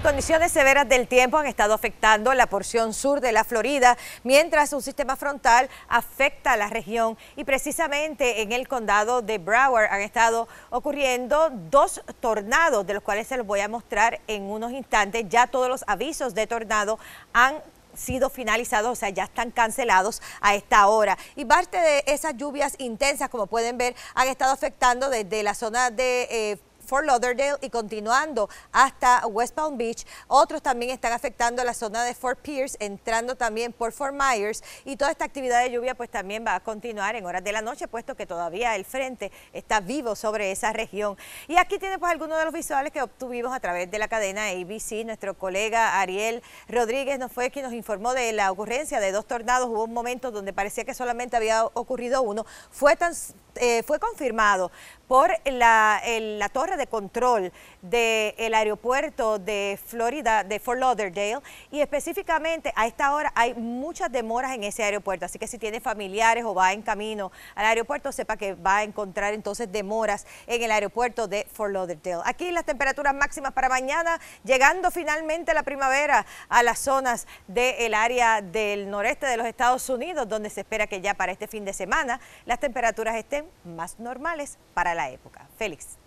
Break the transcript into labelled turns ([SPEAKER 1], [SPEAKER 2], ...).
[SPEAKER 1] condiciones severas del tiempo han estado afectando la porción sur de la Florida, mientras un sistema frontal afecta a la región y precisamente en el condado de Broward han estado ocurriendo dos tornados, de los cuales se los voy a mostrar en unos instantes. Ya todos los avisos de tornado han sido finalizados, o sea, ya están cancelados a esta hora. Y parte de esas lluvias intensas, como pueden ver, han estado afectando desde la zona de... Eh, Fort Lauderdale y continuando hasta West Palm Beach. Otros también están afectando la zona de Fort Pierce, entrando también por Fort Myers y toda esta actividad de lluvia pues también va a continuar en horas de la noche, puesto que todavía el frente está vivo sobre esa región. Y aquí tiene pues algunos de los visuales que obtuvimos a través de la cadena ABC. Nuestro colega Ariel Rodríguez nos fue quien nos informó de la ocurrencia de dos tornados. Hubo un momento donde parecía que solamente había ocurrido uno. Fue tan eh, fue confirmado por la, torre de control del aeropuerto de Florida, de Fort Lauderdale, y específicamente a esta hora hay muchas demoras en ese aeropuerto, así que si tiene familiares o va en camino al aeropuerto, sepa que va a encontrar entonces demoras en el aeropuerto de Fort Lauderdale. Aquí las temperaturas máximas para mañana, llegando finalmente la primavera a las zonas del área del noreste de los Estados Unidos, donde se espera que ya para este fin de semana las temperaturas estén más normales para la época. Félix.